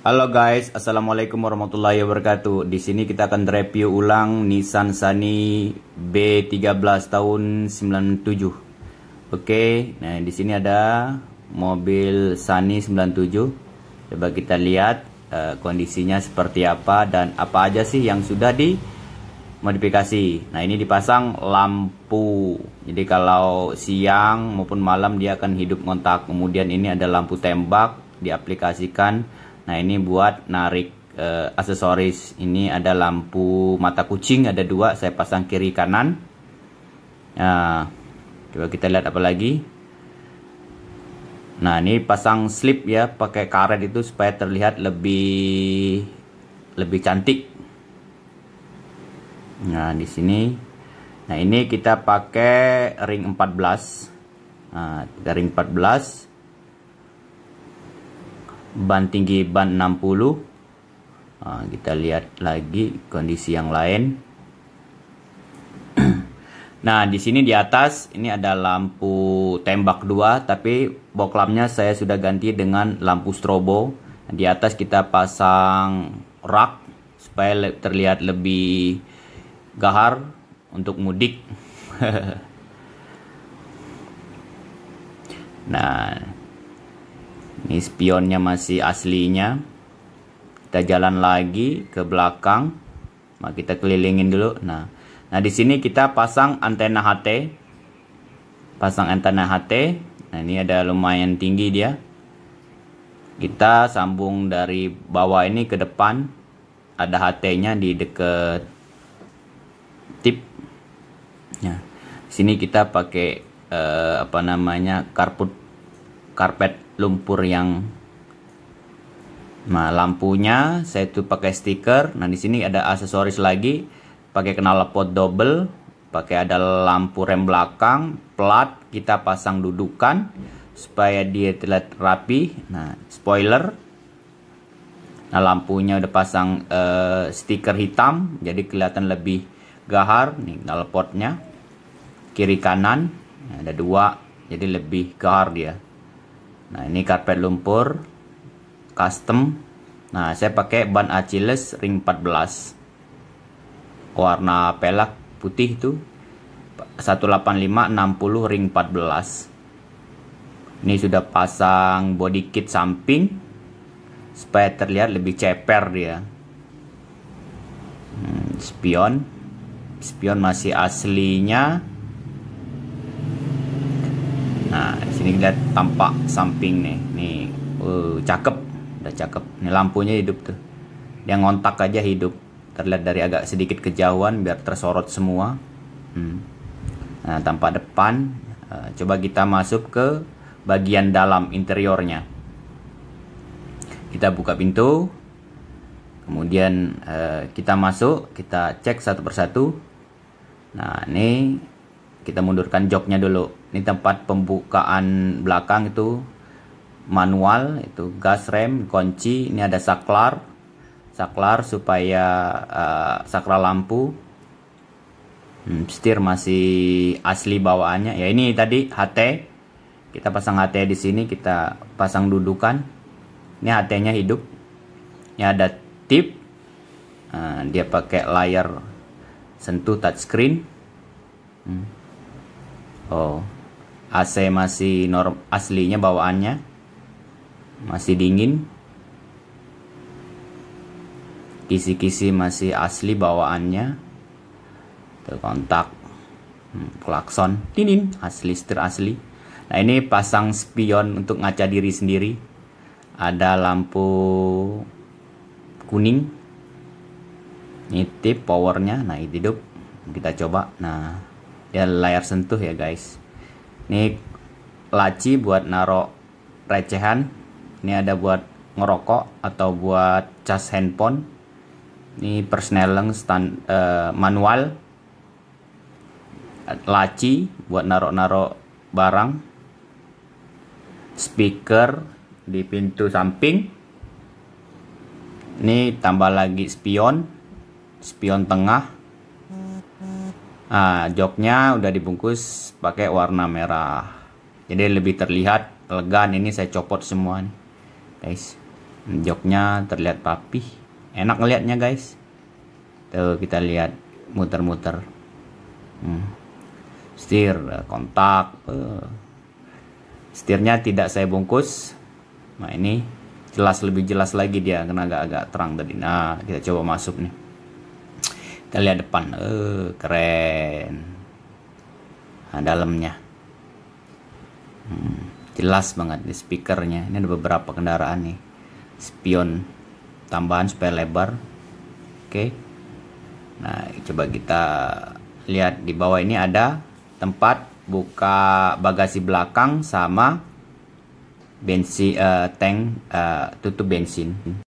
Halo guys, assalamualaikum warahmatullahi wabarakatuh. Di sini kita akan review ulang Nissan Sunny B13 tahun 97. Oke, nah di sini ada mobil Sunny 97. Coba kita lihat uh, kondisinya seperti apa dan apa aja sih yang sudah di modifikasi. Nah ini dipasang lampu. Jadi kalau siang maupun malam dia akan hidup ngontak. Kemudian ini ada lampu tembak diaplikasikan Nah ini buat narik e, aksesoris ini ada lampu mata kucing ada dua saya pasang kiri kanan nah, coba kita lihat apa lagi nah ini pasang slip ya pakai karet itu supaya terlihat lebih lebih cantik nah di sini nah ini kita pakai ring 14 nah, kita ring 14 ban tinggi ban 60 nah, kita lihat lagi kondisi yang lain nah di sini di atas ini ada lampu tembak 2 tapi boklamnya saya sudah ganti dengan lampu strobo di atas kita pasang rak supaya terlihat lebih gahar untuk mudik nah ini spionnya masih aslinya. Kita jalan lagi ke belakang. Nah, kita kelilingin dulu. Nah, nah di sini kita pasang antena HT. Pasang antena HT. Nah, ini ada lumayan tinggi dia. Kita sambung dari bawah ini ke depan. Ada HT-nya di deket tip. Nah, sini kita pakai eh, apa namanya? karpet lumpur yang nah lampunya saya itu pakai stiker nah di sini ada aksesoris lagi pakai kenal double pakai ada lampu rem belakang plat kita pasang dudukan supaya dia terlihat rapi nah spoiler nah lampunya udah pasang uh, stiker hitam jadi kelihatan lebih gahar nih knalpotnya kiri kanan ada dua jadi lebih gahar dia Nah, ini karpet lumpur custom. Nah, saya pakai ban Achilles ring 14. Warna pelak putih itu 185 60 ring 14. Ini sudah pasang body kit samping supaya terlihat lebih ceper dia. Hmm, spion. Spion masih aslinya lihat tampak samping nih nih oh, uh, cakep udah cakep nih lampunya hidup tuh dia ngontak aja hidup terlihat dari agak sedikit kejauhan biar tersorot semua hmm. nah tampak depan uh, eh, coba kita masuk ke bagian dalam interiornya kita buka pintu kemudian uh, kita masuk kita cek satu persatu nah ini kita mundurkan joknya dulu ini tempat pembukaan belakang itu manual itu gas rem kunci ini ada saklar saklar supaya uh, eh, saklar lampu hmm, setir masih asli bawaannya ya ini tadi HT kita pasang HT di sini kita pasang dudukan ini HT nya hidup ini ada tip uh, dia pakai layar sentuh touchscreen hmm. oh AC masih norm aslinya bawaannya masih dingin kisi-kisi masih asli bawaannya terkontak hmm, klakson tinin asli setir asli nah ini pasang spion untuk ngaca diri sendiri ada lampu kuning nitip powernya nah hidup kita coba nah dia layar sentuh ya guys ini laci buat naro recehan ini ada buat ngerokok atau buat cas handphone ini persneleng stand uh, eh, manual laci buat naro-naro barang speaker di pintu samping ini tambah lagi spion spion tengah Nah, joknya udah dibungkus pakai warna merah. Jadi lebih terlihat elegan. Ini saya copot semua nih, guys. Joknya terlihat papih. Enak ngelihatnya, guys. Tuh, kita lihat muter-muter. Hmm. Stir, kontak. Eh. Setirnya Stirnya tidak saya bungkus. Nah, ini jelas lebih jelas lagi dia karena agak-agak terang tadi. Nah, kita coba masuk nih kita lihat depan eh keren nah, dalamnya hmm, jelas banget di speakernya ini ada beberapa kendaraan nih spion tambahan supaya lebar oke nah coba kita lihat di bawah ini ada tempat buka bagasi belakang sama bensin uh, eh, tank uh, tutup bensin